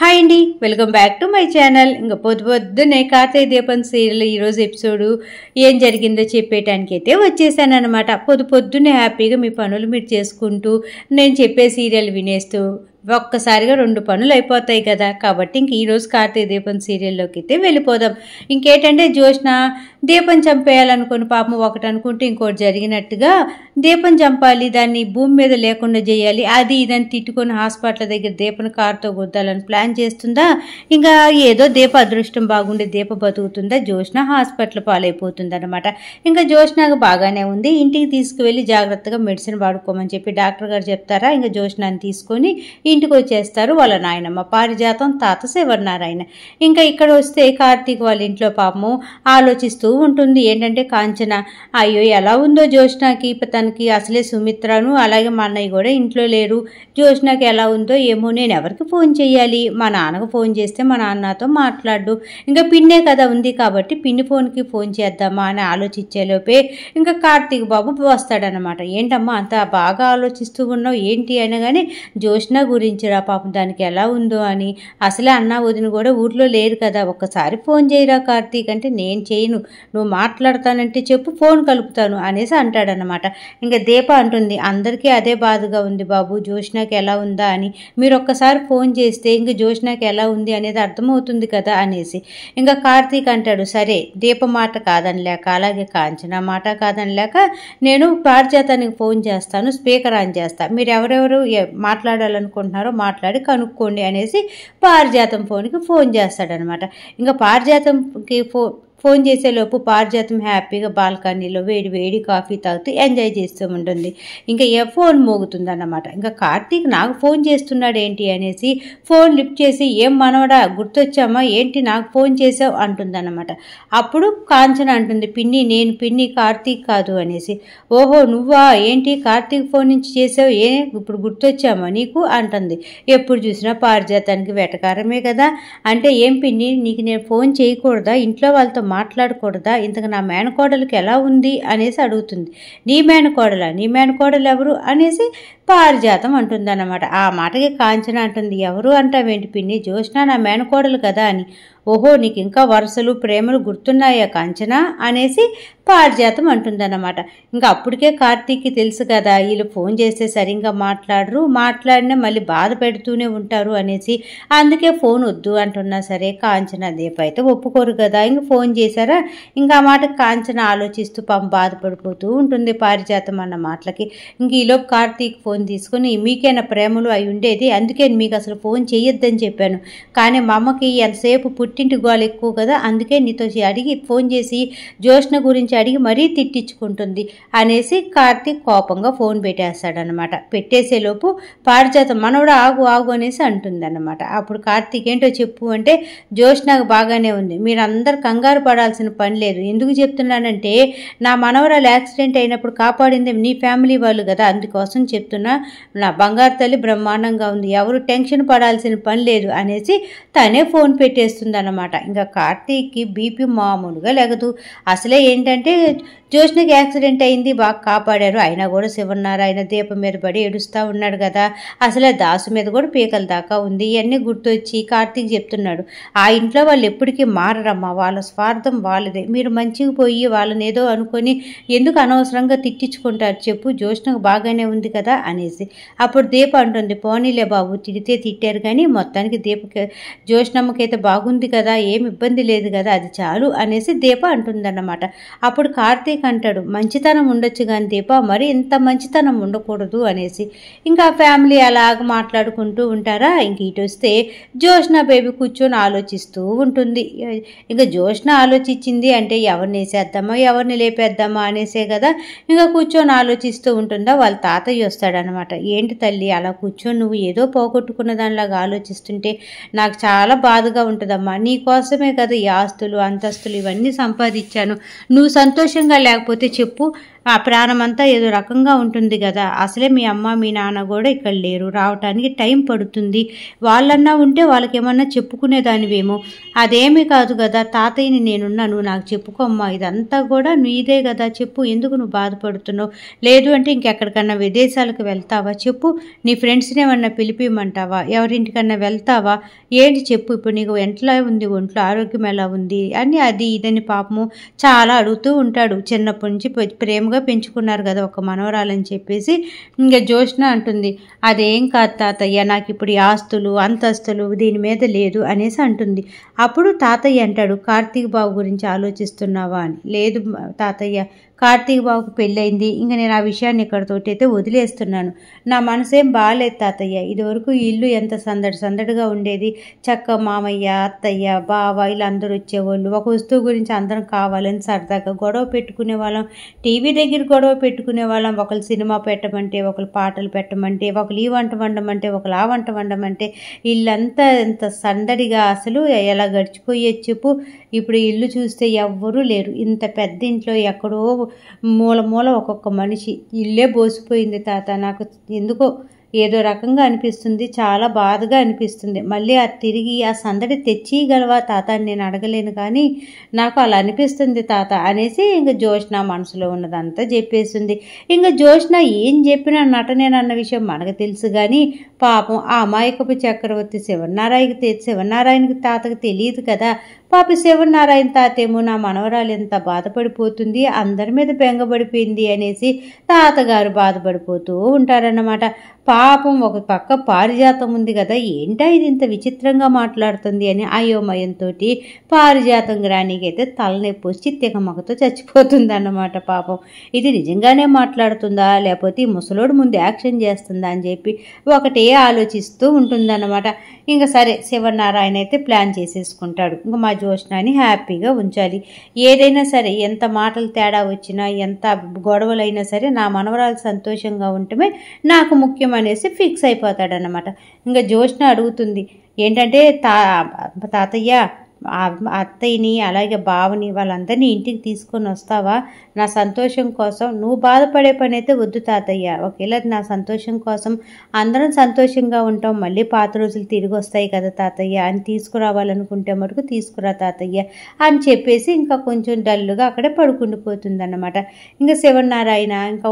hi అండి welcome back to my channel ఇంకా పొద్దు పొద్దునే కార్తీక దీపం సీరియల్ ఈరోజు ఎపిసోడు ఏం జరిగిందో చెప్పేటానికి అయితే వచ్చేసాను అనమాట పొద్దు పొద్దునే హ్యాపీగా మీ పనులు మీరు చేసుకుంటూ నేను చెప్పే సీరియల్ వినేస్తూ ఒక్కసారిగా రెండు పనులు అయిపోతాయి కదా కాబట్టి ఇంక ఈరోజు కార్తీక దీపం సీరియల్లోకి అయితే వెళ్ళిపోదాం ఇంకేంటంటే జ్యోష్ణ దీపం చంపేయాలనుకుని పాపం ఒకటి అనుకుంటే ఇంకోటి జరిగినట్టుగా దీపం చంపాలి దాన్ని భూమి మీద లేకుండా చేయాలి అది ఇదని తిట్టుకొని హాస్పిటల్ దగ్గర దీపను కారుతో గుద్దాలని ప్లాన్ చేస్తుందా ఇంకా ఏదో దీప అదృష్టం బాగుండే దీప బతుకుతుందా జ్యోష్ణ హాస్పిటల్ పాలైపోతుంది అనమాట ఇంకా జ్యోష్ణకు బాగానే ఉంది ఇంటికి తీసుకువెళ్ళి జాగ్రత్తగా మెడిసిన్ వాడుకోమని చెప్పి డాక్టర్ గారు చెప్తారా ఇంకా జ్యోష్ణాన్ని తీసుకొని ఇంటికి వచ్చేస్తారు వాళ్ళ నాయనమ్మ పారిజాతం తాత శివనారాయణ ఇంకా ఇక్కడ వస్తే కార్తీక్ వాళ్ళ ఇంట్లో పాపము ఆలోచిస్తూ ఉంటుంది ఏంటంటే కాంచన అయ్యో ఎలా ఉందో జ్యోష్నాకి తనకి అసలే సుమిత్రను అలాగే మా అన్నయ్య కూడా ఇంట్లో లేరు జ్యోష్నాకి ఎలా ఉందో ఏమో నేను ఎవరికి ఫోన్ చేయాలి మా నాన్నకు ఫోన్ చేస్తే మా నాన్నతో మాట్లాడు ఇంకా పిన్నే కదా ఉంది కాబట్టి పిన్ని ఫోన్కి ఫోన్ చేద్దామా అని ఆలోచించేలోపే ఇంకా కార్తీక్ బాబు వస్తాడనమాట ఏంటమ్మా అంత బాగా ఆలోచిస్తూ ఉన్నావు ఏంటి అనగానే జ్యోష్ణ గురించి గురించిరా పాపం దానికి ఎలా ఉందో అని అసలే అన్న వదిన కూడా ఊర్లో లేరు కదా ఒక్కసారి ఫోన్ చేయరా కార్తీక్ అంటే నేను చేయను నువ్వు మాట్లాడతానంటే చెప్పు ఫోన్ కలుపుతాను అనేసి అంటాడనమాట ఇంకా దీప అంటుంది అందరికీ అదే బాధగా ఉంది బాబు జోష్నాకి ఎలా ఉందా అని మీరు ఒక్కసారి ఫోన్ చేస్తే ఇంక జోష్నాకి ఎలా ఉంది అనేది అర్థమవుతుంది కదా అనేసి ఇంకా కార్తీక్ అంటాడు సరే దీప మాట కాదనిలేక అలాగే కాంచన మాట కాదనిలేక నేను పారిజాతానికి ఫోన్ చేస్తాను స్పీకర్ ఆన్ చేస్తాను మీరు ఎవరెవరు మాట్లాడాలనుకుంటున్నారు చేసుకుంటున్నారో మాట్లాడి కనుక్కోండి అనేసి పారిజాతం ఫోన్కి ఫోన్ చేస్తాడనమాట ఇంకా పారిజాతంకి ఫో ఫోన్ చేసేలోపు పారిజాతం హ్యాపీగా బాల్కనీలో వేడి వేడి కాఫీ తాగుతూ ఎంజాయ్ చేస్తూ ఉంటుంది ఇంకా ఏ ఫోన్ మోగుతుందన్నమాట ఇంకా కార్తీక్ నాకు ఫోన్ చేస్తున్నాడు ఏంటి అనేసి ఫోన్ లిఫ్ట్ చేసి ఏం మనవడా గుర్తొచ్చామా ఏంటి నాకు ఫోన్ చేసావు అంటుందన్నమాట అప్పుడు కాంచన అంటుంది పిన్ని నేను పిన్ని కార్తీక్ కాదు అనేసి ఓహో నువ్వా ఏంటి కార్తీక్ ఫోన్ నుంచి చేసావు ఏ ఇప్పుడు గుర్తొచ్చామా నీకు అంటుంది ఎప్పుడు చూసినా పారిజాతానికి వెటకారమే కదా అంటే ఏం పిన్ని నీకు నేను ఫోన్ చేయకూడదా ఇంట్లో వాళ్ళతో మాట్లాడకూడదా ఇంతకు నా మేనకోడలకి ఎలా ఉంది అనేసి అడుగుతుంది నీ మేనకోడల నీ మేనకోడలు ఎవరు అనేసి పారిజాతం అంటుందన్నమాట ఆ మాటకి కాంచన అంటుంది ఎవరు అంటావేంటి పిన్ని జ్యోష్ణ నా మేనకోడలు కదా అని ఓహో నీకు ఇంకా వరుసలు ప్రేమలు గుర్తున్నాయా కాంచన అనేసి పారిజాతం అంటుందన్నమాట ఇంకా అప్పటికే కార్తీక్కి తెలుసు కదా వీళ్ళు ఫోన్ చేస్తే సరిగ్గా మాట్లాడరు మాట్లాడినా మళ్ళీ బాధ పెడుతూనే ఉంటారు అనేసి అందుకే ఫోన్ వద్దు అంటున్నా సరే కాంచన దీప అయితే ఒప్పుకోరు కదా ఇంక ఫోన్ చేశారా ఇంకా ఆ మాట కాంచన ఆలోచిస్తూ పాపం బాధపడిపోతూ ఉంటుంది పారిజాతం అన్న మాటలకి ఇంక ఈలోపు కార్తీక్ ఫోన్ తీసుకుని మీకైనా ప్రేమలు అవి ఉండేది అందుకే మీకు అసలు ఫోన్ చేయొద్దని చెప్పాను కానీ మా అమ్మకి ఎంతసేపు పుట్టి పుట్టింటి గోలు ఎక్కువ కదా అందుకే నీతో అడిగి ఫోన్ చేసి జ్యోష్ణ గురించి అడిగి మరీ తిట్టించుకుంటుంది అనేసి కార్తీక్ కోపంగా ఫోన్ పెట్టేస్తాడనమాట పెట్టేసేలోపు పారిజాతం మనవడు ఆగు ఆగు అనేసి అనమాట అప్పుడు కార్తీక్ ఏంటో చెప్పు అంటే జ్యోష్ణకు బాగానే ఉంది మీరందరు కంగారు పడాల్సిన పని లేదు ఎందుకు చెప్తున్నానంటే నా మనవరాలు యాక్సిడెంట్ అయినప్పుడు కాపాడింది నీ ఫ్యామిలీ వాళ్ళు కదా అందుకోసం చెప్తున్నా నా బంగారు తల్లి బ్రహ్మాండంగా ఉంది ఎవరు టెన్షన్ పడాల్సిన పని లేదు అనేసి తనే ఫోన్ పెట్టేస్తుంది ఉందన్నమాట ఇంకా కార్తీక్కి బీపీ మామూలుగా లేగదు అసలే ఏంటంటే జ్యోష్ణకి యాక్సిడెంట్ అయింది బాగా కాపాడారు అయినా కూడా శివనారాయణ దీపం మీద పడి ఏడుస్తూ ఉన్నాడు కదా అసలే దాసు మీద కూడా పీకల దాకా ఉంది ఇవన్నీ గుర్తొచ్చి కార్తీక్ చెప్తున్నాడు ఆ ఇంట్లో వాళ్ళు ఎప్పటికీ మారరమ్మా వాళ్ళ స్వార్థం వాళ్ళదే మీరు మంచిగా పోయి వాళ్ళని ఏదో అనుకొని ఎందుకు అనవసరంగా తిట్టించుకుంటారు చెప్పు జ్యోష్ణకు బాగానే ఉంది కదా అనేసి అప్పుడు దీప అంటుంది పోనీలే బాబు తిడితే తిట్టారు కానీ మొత్తానికి దీపకి జ్యోష్ణమ్మకైతే బాగుంది కదా ఏం ఇబ్బంది లేదు కదా అది చాలు అనేసి దీప అంటుందన్నమాట అప్పుడు కార్తీక్ అంటాడు మంచితనం ఉండొచ్చు కానీ దీప మరి ఇంత మంచితనం ఉండకూడదు అనేసి ఇంకా ఫ్యామిలీ అలాగ మాట్లాడుకుంటూ ఉంటారా ఇంక ఇటు వస్తే జోష్న బేబీ కూర్చొని ఆలోచిస్తూ ఉంటుంది ఇంకా జోష్న ఆలోచించింది అంటే ఎవరిని వేసేద్దామా ఎవరిని లేపేద్దామా అనేసే కదా ఇంకా కూర్చొని ఆలోచిస్తూ ఉంటుందా వాళ్ళ తాతయ్య వస్తాడనమాట ఏంటి తల్లి అలా కూర్చొని నువ్వు ఏదో పోగొట్టుకున్న దానిలాగా ఆలోచిస్తుంటే నాకు చాలా బాధగా ఉంటుందమ్మా నీ కోసమే కదా ఈ ఆస్తులు అంతస్తులు ఇవన్నీ సంపాదించాను నువ్వు సంతోషంగా లేకపోతే చెప్పు ఆ ప్రాణమంతా ఏదో రకంగా ఉంటుంది కదా అసలే మీ అమ్మ మీ నాన్న కూడా ఇక్కడ లేరు రావటానికి టైం పడుతుంది వాళ్ళన్నా ఉంటే వాళ్ళకి ఏమన్నా చెప్పుకునేదానివేమో అదేమీ కాదు కదా తాతయ్యని నేనున్నాను నాకు చెప్పుకోమ్మా ఇదంతా కూడా నీదే కదా చెప్పు ఎందుకు నువ్వు బాధపడుతున్నావు లేదు అంటే ఇంకెక్కడికన్నా విదేశాలకు వెళ్తావా చెప్పు నీ ఫ్రెండ్స్ని ఏమన్నా పిలిపిమంటావా ఎవరింటికన్నా వెళ్తావా ఏంటి చెప్పు ఇప్పుడు నీకు ఎంట్లా ఉంది ఒంట్లో ఆరోగ్యం ఎలా ఉంది అని అది ఇదని పాపము చాలా అడుగుతూ ఉంటాడు చిన్నప్పటి నుంచి ప్రేమ ఇష్టంగా పెంచుకున్నారు కదా ఒక మనవరాలని చెప్పేసి ఇంకా జోష్న అంటుంది అదేం కాదు తాతయ్య నాకు ఇప్పుడు ఆస్తులు అంతస్తులు దీని మీద లేదు అనేసి అంటుంది అప్పుడు తాతయ్య అంటాడు కార్తీక్ బాబు గురించి ఆలోచిస్తున్నావా అని లేదు తాతయ్య కార్తీక్ బాబుకు పెళ్ళైంది ఇంకా నేను ఆ విషయాన్ని ఇక్కడతోటి అయితే వదిలేస్తున్నాను నా మనసేం బాగాలేదు తాతయ్య ఇదివరకు ఇల్లు ఎంత సందడి సందడిగా ఉండేది చక్క మామయ్య అత్తయ్య బావ ఇలా అందరూ వచ్చేవాళ్ళు ఒక వస్తువు గురించి అందరం కావాలని సరదాగా గొడవ పెట్టుకునే వాళ్ళం టీవీ దగ్గర గొడవ పెట్టుకునే వాళ్ళం ఒకళ్ళు సినిమా పెట్టమంటే ఒకరు పాటలు పెట్టమంటే ఒకరు ఈ వంట వండమంటే ఒకరు ఆ వంట వండమంటే ఇల్లంతా ఎంత సందడిగా అసలు ఎలా గడిచిపోయే చెప్పు ఇప్పుడు ఇల్లు చూస్తే ఎవ్వరూ లేరు ఇంత పెద్ద ఇంట్లో ఎక్కడో మూల మూల ఒక్కొక్క మనిషి ఇల్లే బోసిపోయింది తాత నాకు ఎందుకో ఏదో రకంగా అనిపిస్తుంది చాలా బాధగా అనిపిస్తుంది మళ్ళీ అది తిరిగి ఆ సందడి తెచ్చియగలవా తాత అని నేను అడగలేను కానీ నాకు అలా అనిపిస్తుంది తాత అనేసి ఇంకా జోష్న మనసులో ఉన్నదంతా చెప్పేసింది ఇంకా జోష్న ఏం చెప్పినా నటనేనన్న విషయం మనకు తెలుసు కానీ పాపం ఆ అమాయకపు చక్రవర్తి శివనారాయణకి శివనారాయణకి తాతకు తెలియదు కదా పాప శివనారాయణ తాతేమో నా మనవరాలు ఎంత బాధపడిపోతుంది అందరి మీద బెంగబడిపోయింది అనేసి తాతగారు బాధపడిపోతూ ఉంటారన్నమాట పాపం ఒక పక్క పారిజాతం ఉంది కదా ఏంటా ఇది ఇంత విచిత్రంగా మాట్లాడుతుంది అని అయోమయంతో పారిజాతం రానికైతే తలనొప్పి వచ్చి తిగమకతో చచ్చిపోతుంది అన్నమాట పాపం ఇది నిజంగానే మాట్లాడుతుందా లేకపోతే ముసలోడు ముందు యాక్షన్ చేస్తుందా అని చెప్పి ఒకటే ఆలోచిస్తూ ఉంటుందన్నమాట ఇంకా సరే శివనారాయణ అయితే ప్లాన్ చేసేసుకుంటాడు ఇంకా మా జోష్నాని హ్యాపీగా ఉంచాలి ఏదైనా సరే ఎంత మాటలు తేడా వచ్చినా ఎంత గొడవలైనా సరే నా మనవరాలు సంతోషంగా ఉండటమే నాకు ముఖ్యం అనేసి ఫిక్స్ అయిపోతాడనమాట ఇంకా జోష్న అడుగుతుంది ఏంటంటే తా తాతయ్య అత్తయ్యని అలాగే బావని వాళ్ళందరినీ ఇంటికి తీసుకొని వస్తావా నా సంతోషం కోసం నువ్వు బాధపడే పని అయితే వద్దు తాతయ్య ఒకవేళ నా సంతోషం కోసం అందరం సంతోషంగా ఉంటాం మళ్ళీ పాత రోజులు తిరిగి వస్తాయి కదా తాతయ్య అని తీసుకురావాలనుకుంటే మటుకు తీసుకురా తాతయ్య అని చెప్పేసి ఇంకా కొంచెం డల్లుగా అక్కడే పడుకుండిపోతుందన్నమాట ఇంకా శివనారాయణ ఇంకా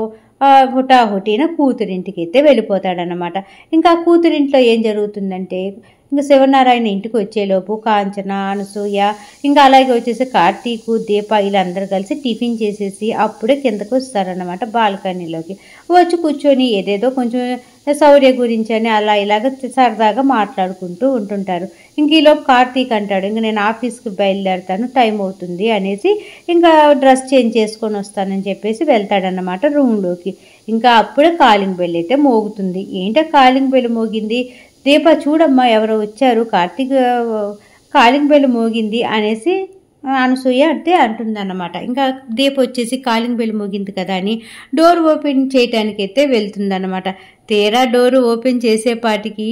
హుటాహుటీన కూతురింటికి అయితే వెళ్ళిపోతాడనమాట ఇంకా కూతురింట్లో ఏం జరుగుతుందంటే ఇంకా శివనారాయణ ఇంటికి వచ్చేలోపు కాంచన అనసూయ ఇంకా అలాగే వచ్చేసి కార్తీకు దీప వీళ్ళందరూ కలిసి టిఫిన్ చేసేసి అప్పుడే కిందకు వస్తారనమాట బాల్కనీలోకి వచ్చి కూర్చొని ఏదేదో కొంచెం శౌర్య గురించి అని అలా ఇలాగ సరదాగా మాట్లాడుకుంటూ ఉంటుంటారు ఇంక ఈలోపు కార్తీక్ అంటాడు ఇంక నేను ఆఫీస్కి బయలుదేరుతాను టైం అవుతుంది అనేసి ఇంకా డ్రెస్ చేంజ్ చేసుకొని వస్తానని చెప్పేసి వెళ్తాడన్నమాట రూమ్లోకి ఇంకా అప్పుడే కాలింగ్ బెల్ అయితే మోగుతుంది ఏంటో కాలింగ్ బెల్ మోగింది దీప చూడమ్మా ఎవరు వచ్చారు కార్తీక్ కాలింగ్ బెల్ మోగింది అనేసి అనసూయ అంటే అంటుందన్నమాట ఇంకా దీప వచ్చేసి కాలింగ్ బెల్ మోగింది కదా అని డోర్ ఓపెన్ అయితే వెళ్తుందన్నమాట తీరా డోరు ఓపెన్ చేసేపాటికి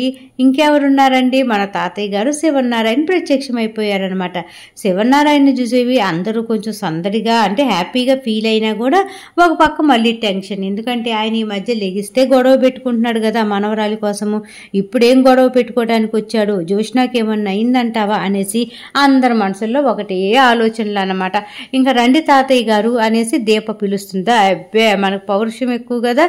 ఇంకెవరున్నారండి మన తాతయ్య గారు శివనారాయణ ప్రత్యక్షమైపోయారనమాట శివనారాయణ చూసేవి అందరూ కొంచెం సందడిగా అంటే హ్యాపీగా ఫీల్ అయినా కూడా ఒక పక్క మళ్ళీ టెన్షన్ ఎందుకంటే ఆయన ఈ మధ్య లెగిస్తే గొడవ పెట్టుకుంటున్నాడు కదా మనవరాలి కోసము ఇప్పుడేం గొడవ పెట్టుకోవడానికి వచ్చాడు జోష్నాకేమన్నా అయిందంటావా అనేసి అందరి మనసుల్లో ఒకటే ఆలోచనలు అనమాట ఇంకా రండి తాతయ్య గారు అనేసి దీప పిలుస్తుందా అబ్బే మనకు పౌరుషం ఎక్కువ కదా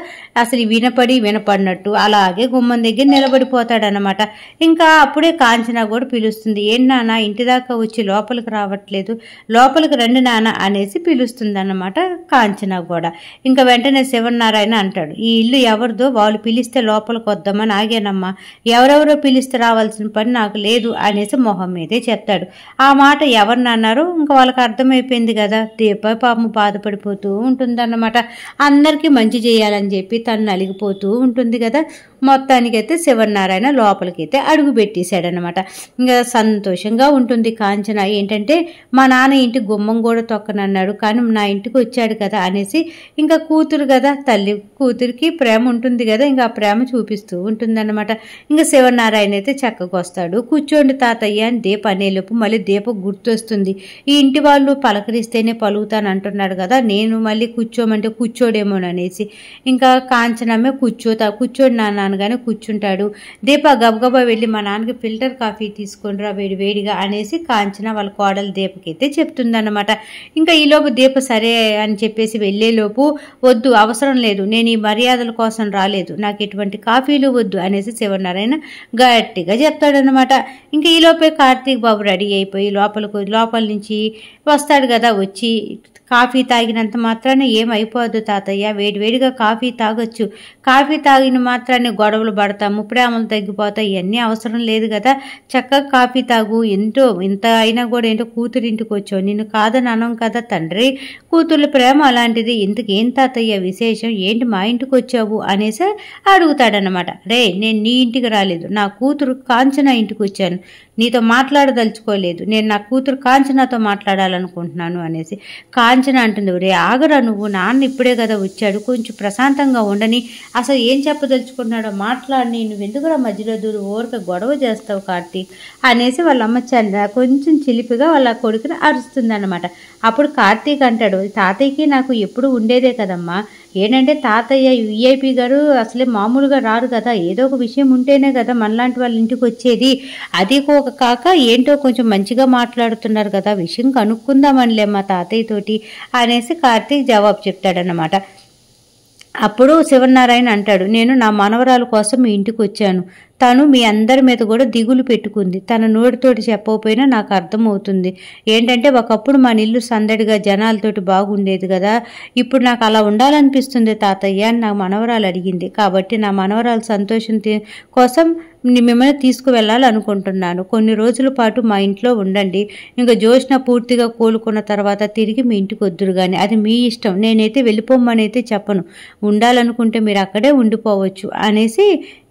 అసలు వినపడి వినపడి అన్నట్టు అలాగే గుమ్మం దగ్గర నిలబడిపోతాడనమాట ఇంకా అప్పుడే కాంచనా కూడా పిలుస్తుంది ఏం నాన్న ఇంటి దాకా వచ్చి లోపలికి రావట్లేదు లోపలికి రండి నాన్న అనేసి పిలుస్తుందన్నమాట కాంచనా కూడా ఇంకా వెంటనే శివనారాయణ అంటాడు ఈ ఇల్లు ఎవరిదో వాళ్ళు పిలిస్తే లోపలికి వద్దామని ఆగానమ్మా ఎవరెవరో పిలిస్తే రావాల్సిన పని నాకు లేదు అనేసి మొహం మీదే చెప్తాడు ఆ మాట ఎవరిని అన్నారు ఇంకా వాళ్ళకి అర్థమైపోయింది కదా దీప పాపం బాధపడిపోతూ ఉంటుందన్నమాట అందరికీ మంచి చేయాలని చెప్పి తను నలిగిపోతూ ఉంటుంది ఉంటుంది కదా మొత్తానికైతే శివనారాయణ లోపలికైతే అడుగు పెట్టేశాడనమాట ఇంకా సంతోషంగా ఉంటుంది కాంచన ఏంటంటే మా నాన్న ఇంటి గుమ్మం కూడా తొక్కనన్నాడు కానీ నా ఇంటికి వచ్చాడు కదా అనేసి ఇంకా కూతురు కదా తల్లి కూతురికి ప్రేమ ఉంటుంది కదా ఇంకా ఆ ప్రేమ చూపిస్తూ ఉంటుందన్నమాట ఇంకా శివనారాయణ అయితే చక్కగా వస్తాడు కూర్చోండి తాతయ్య అని దీప అనేలోపు మళ్ళీ దీప గుర్తొస్తుంది ఈ ఇంటి వాళ్ళు పలకరిస్తేనే పలుకుతాను అంటున్నాడు కదా నేను మళ్ళీ కూర్చోమంటే కూర్చోడేమోననేసి ఇంకా కాంచనమే కూర్చోతా కూర్చోండి నాన్న అనగానే కూర్చుంటాడు దీప గబగబా వెళ్ళి మా నాన్నకి ఫిల్టర్ కాఫీ రా వేడి వేడిగా అనేసి కాంచిన వాళ్ళ కోడలు దీపకైతే చెప్తుందన్నమాట ఇంకా ఈలోపు దీప సరే అని చెప్పేసి వెళ్ళేలోపు వద్దు అవసరం లేదు నేను ఈ మర్యాదల కోసం రాలేదు నాకు ఎటువంటి కాఫీలు వద్దు అనేసి శివనారాయణ గట్టిగా చెప్తాడనమాట ఇంకా ఈలోపే కార్తీక్ బాబు రెడీ అయిపోయి లోపలికి లోపల నుంచి వస్తాడు కదా వచ్చి కాఫీ తాగినంత మాత్రాన ఏమైపోదు తాతయ్య వేడివేడిగా కాఫీ తాగొచ్చు కాఫీ తాగిన మాత్రాన్ని గొడవలు పడతాము ప్రేమలు తగ్గిపోతాయి ఇవన్నీ అవసరం లేదు కదా చక్కగా కాఫీ తాగు ఎంతో ఇంత అయినా కూడా ఏంటో కూతురింటికి వచ్చావు నిన్ను కాదని అనం కదా తండ్రి కూతుర్ల ప్రేమ అలాంటిది ఇంతకేం తాతయ్య విశేషం ఏంటి మా ఇంటికి వచ్చావు అనేసి అడుగుతాడనమాట రే నేను నీ ఇంటికి రాలేదు నా కూతురు కాంచన ఇంటికి వచ్చాను నీతో మాట్లాడదలుచుకోలేదు నేను నా కూతురు కాంచనాతో మాట్లాడాలనుకుంటున్నాను అనేసి కాంచన అంటుంది రే ఆగరా నువ్వు నాన్న ఇప్పుడే కదా వచ్చాడు కొంచెం ప్రశాంతంగా ఉండని అసలు ఏం చెప్పదలుచుకున్నాడో మాట్లాడిని నువ్వు ఎందుకురా మధ్యలో దూరు ఓరిక గొడవ చేస్తావు కార్తీక్ అనేసి వాళ్ళ అమ్మ చంద్ర కొంచెం చిలిపిగా వాళ్ళ కొడుకుని అరుస్తుందన్నమాట అప్పుడు కార్తీక్ అంటాడు తాతయ్యకి నాకు ఎప్పుడు ఉండేదే కదమ్మా ఏంటంటే తాతయ్య విఐపి గారు అసలే మామూలుగా రారు కదా ఏదో ఒక విషయం ఉంటేనే కదా మనలాంటి వాళ్ళ ఇంటికి వచ్చేది అది ఒక కాక ఏంటో కొంచెం మంచిగా మాట్లాడుతున్నారు కదా విషయం కనుక్కుందామనిలే మా తాతయ్యతోటి అనేసి కార్తీక్ జవాబు చెప్తాడనమాట అప్పుడు శివనారాయణ అంటాడు నేను నా మనవరాల కోసం మీ ఇంటికి వచ్చాను తను మీ అందరి మీద కూడా దిగులు పెట్టుకుంది తన నోటితోటి చెప్పకపోయినా నాకు అర్థమవుతుంది ఏంటంటే ఒకప్పుడు మా ఇల్లు సందడిగా జనాలతోటి బాగుండేది కదా ఇప్పుడు నాకు అలా ఉండాలనిపిస్తుంది తాతయ్య అని నా మనవరాలు అడిగింది కాబట్టి నా మనవరాలు సంతోషం కోసం మిమ్మల్ని తీసుకువెళ్ళాలనుకుంటున్నాను కొన్ని రోజుల పాటు మా ఇంట్లో ఉండండి ఇంకా జోష్న పూర్తిగా కోలుకున్న తర్వాత తిరిగి మీ ఇంటికి వద్దురు కానీ అది మీ ఇష్టం నేనైతే అయితే చెప్పను ఉండాలనుకుంటే మీరు అక్కడే ఉండిపోవచ్చు అనేసి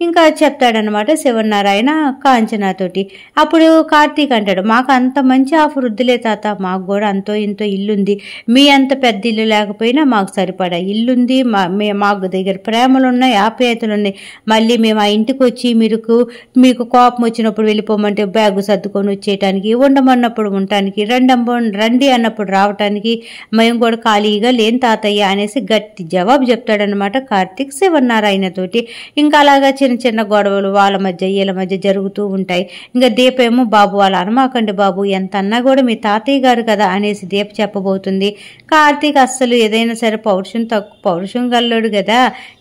ఇంకా చెప్తాడనమాట శివనారాయణ కాంచనాతోటి అప్పుడు కార్తీక్ అంటాడు మాకు అంత మంచి ఆఫర్ వద్దులే తాత మాకు కూడా అంతో ఇంతో ఇల్లుంది మీ అంత పెద్ద ఇల్లు లేకపోయినా మాకు సరిపడా ఇల్లుంది మా మాకు దగ్గర ప్రేమలు ఉన్నాయి ఆప్యాయతలు ఉన్నాయి మళ్ళీ మేము ఆ ఇంటికి వచ్చి మీరు మీకు కోపం వచ్చినప్పుడు వెళ్ళిపోమంటే బ్యాగు సర్దుకొని వచ్చేయటానికి ఉండమన్నప్పుడు ఉండటానికి రండం రండి అన్నప్పుడు రావటానికి మేము కూడా ఖాళీగా లేని తాతయ్య అనేసి గట్టి జవాబు చెప్తాడనమాట కార్తీక్ శివనారాయణతోటి ఇంకా అలాగా చిన్న చిన్న గొడవలు వాళ్ళ మధ్య వీళ్ళ మధ్య జరుగుతూ ఉంటాయి ఇంకా దీపేమో బాబు అలా అనమాకండి బాబు ఎంత అన్నా కూడా మీ తాతయ్య గారు కదా అనేసి దీప చెప్పబోతుంది కార్తీక్ అస్సలు ఏదైనా సరే పౌరుషం తక్కువ పౌరుషం గల్లోడు కదా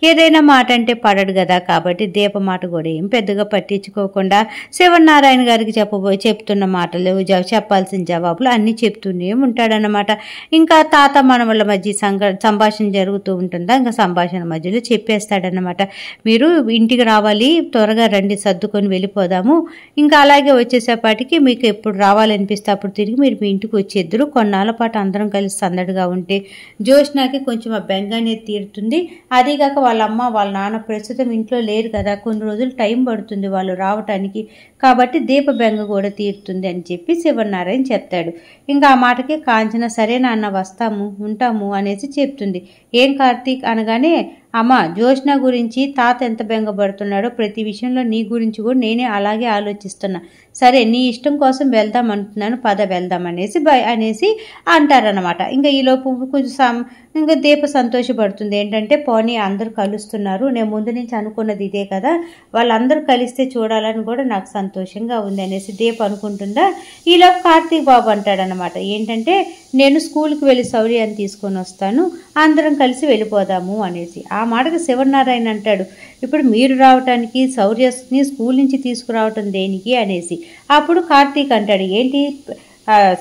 ఏదైనా మాట అంటే పడడు కదా కాబట్టి దీప మాట కూడా ఏం పెద్దగా పట్టించుకోకుండా శివనారాయణ గారికి చెప్పబో చెప్తున్న మాటలు చెప్పాల్సిన జవాబులు అన్నీ చెప్తూనే ఉంటాడనమాట ఇంకా తాత మనవల మధ్య సంఘ సంభాషణ జరుగుతూ ఉంటుందా ఇంకా సంభాషణ మధ్యలో చెప్పేస్తాడనమాట మీరు ఇంటికి రావాలి త్వరగా రండి సర్దుకొని వెళ్ళిపోదాము ఇంకా అలాగే వచ్చేసేపాటికి మీకు ఎప్పుడు రావాలనిపిస్తే అప్పుడు తిరిగి మీరు మీ ఇంటికి వచ్చేద్దరు కొన్నాళ్ళ పాటు అందరం కలిసి సందడిగా ఉంటే జోష్నాకి కొంచెం ఆ బెంగ అనేది తీరుతుంది అదీగాక వాళ్ళ అమ్మ వాళ్ళ నాన్న ప్రస్తుతం ఇంట్లో లేరు కదా కొన్ని రోజులు టైం పడుతుంది అవుతుంది వాళ్ళు రావటానికి కాబట్టి దీపబెంగ కూడా తీరుతుంది అని చెప్పి శివనారాయణ చెప్తాడు ఇంకా ఆ మాటకి కాంచన సరే నాన్న వస్తాము ఉంటాము అనేసి చెప్తుంది ఏం కార్తీక్ అనగానే అమ్మ జ్యోష్న గురించి తాత ఎంత బెంగపడుతున్నాడో ప్రతి విషయంలో నీ గురించి కూడా నేనే అలాగే ఆలోచిస్తున్నా సరే నీ ఇష్టం కోసం వెళ్దాం అంటున్నాను పద వెళ్దాం అనేసి బయ అనేసి అంటారనమాట ఇంకా ఈలోపు కొంచెం ఇంకా దీప సంతోషపడుతుంది ఏంటంటే పోనీ అందరు కలుస్తున్నారు నేను ముందు నుంచి అనుకున్నది ఇదే కదా వాళ్ళందరూ కలిస్తే చూడాలని కూడా నాకు సంతోషంగా ఉంది అనేసి దీప అనుకుంటుందా ఈలోపు కార్తీక్ బాబు అంటాడనమాట ఏంటంటే నేను స్కూల్కి వెళ్ళి సౌర్యాన్ని తీసుకొని వస్తాను అందరం కలిసి వెళ్ళిపోదాము అనేసి ఆ మాటకు శివనారాయణ అంటాడు ఇప్పుడు మీరు రావటానికి శౌర్యస్ని స్కూల్ నుంచి తీసుకురావటం దేనికి అనేసి అప్పుడు కార్తీక్ అంటాడు ఏంటి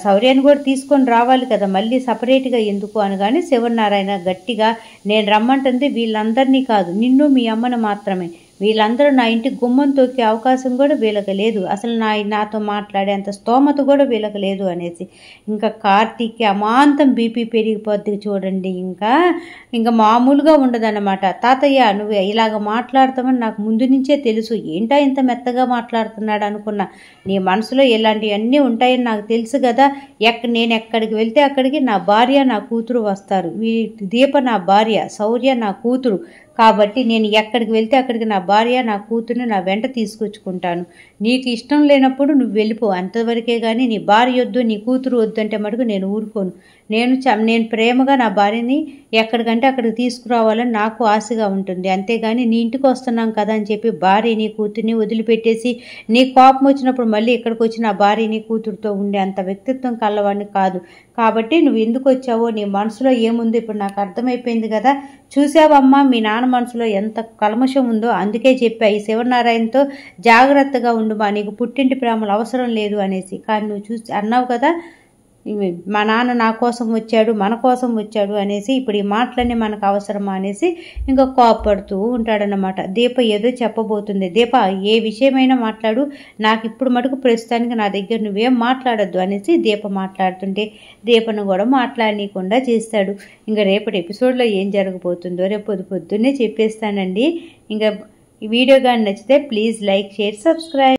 శౌర్యాన్ని కూడా తీసుకొని రావాలి కదా మళ్ళీ సపరేట్గా ఎందుకు అనగానే శివనారాయణ గట్టిగా నేను రమ్మంటుంది వీళ్ళందరినీ కాదు నిన్ను మీ అమ్మను మాత్రమే వీళ్ళందరూ నా ఇంటి గుమ్మం తొక్కే అవకాశం కూడా వీళ్ళకి లేదు అసలు నా నాతో మాట్లాడేంత స్తోమత కూడా వీళ్ళకి లేదు అనేసి ఇంకా కార్తీక్కి అమాంతం బీపీ పెరిగిపోద్ది చూడండి ఇంకా ఇంకా మామూలుగా ఉండదన్నమాట తాతయ్య నువ్వు ఇలాగ మాట్లాడతామని నాకు ముందు నుంచే తెలుసు ఏంటా ఇంత మెత్తగా మాట్లాడుతున్నాడు అనుకున్నా నీ మనసులో ఇలాంటివన్నీ ఉంటాయని నాకు తెలుసు కదా ఎక్క నేను ఎక్కడికి వెళ్తే అక్కడికి నా భార్య నా కూతురు వస్తారు దీప నా భార్య శౌర్య నా కూతురు కాబట్టి నేను ఎక్కడికి వెళ్తే అక్కడికి నా భార్య నా కూతురు నా వెంట తీసుకొచ్చుకుంటాను నీకు ఇష్టం లేనప్పుడు నువ్వు వెళ్ళిపో అంతవరకే కానీ నీ భార్య వద్దు నీ కూతురు వద్దు అంటే మటుకు నేను ఊరుకోను నేను నేను ప్రేమగా నా భార్యని ఎక్కడికంటే అక్కడికి తీసుకురావాలని నాకు ఆశగా ఉంటుంది అంతేగాని నీ ఇంటికి వస్తున్నాం కదా అని చెప్పి భార్యని కూతుర్ని వదిలిపెట్టేసి నీ కోపం వచ్చినప్పుడు మళ్ళీ ఇక్కడికి వచ్చి నా భార్యని కూతురుతో ఉండే అంత వ్యక్తిత్వం కలవాడిని కాదు కాబట్టి నువ్వు ఎందుకు వచ్చావో నీ మనసులో ఏముందో ఇప్పుడు నాకు అర్థమైపోయింది కదా చూసావమ్మా మీ నాన్న మనసులో ఎంత కల్మషం ఉందో అందుకే చెప్పా ఈ శివనారాయణతో జాగ్రత్తగా ఉండి ఉండుమా నీకు పుట్టింటి ప్రేమలు అవసరం లేదు అనేసి కానీ నువ్వు చూసి అన్నావు కదా మా నాన్న నా కోసం వచ్చాడు మన కోసం వచ్చాడు అనేసి ఇప్పుడు ఈ మాటలన్నీ మనకు అవసరమా అనేసి ఇంకా కోపడుతూ ఉంటాడనమాట దీప ఏదో చెప్పబోతుంది దీప ఏ విషయమైనా మాట్లాడు నాకు ఇప్పుడు మటుకు ప్రస్తుతానికి నా దగ్గర నువ్వేం మాట్లాడద్దు అనేసి దీప మాట్లాడుతుంటే దీపను కూడా మాట్లాడనీయకుండా చేస్తాడు ఇంకా రేపటి ఎపిసోడ్లో ఏం జరగబోతుందో రేపు పొద్దు పొద్దున్నే చెప్పేస్తానండి ఇంకా వీడియో కానీ నచ్చితే ప్లీజ్ లైక్ షేర్ సబ్స్క్రైబ్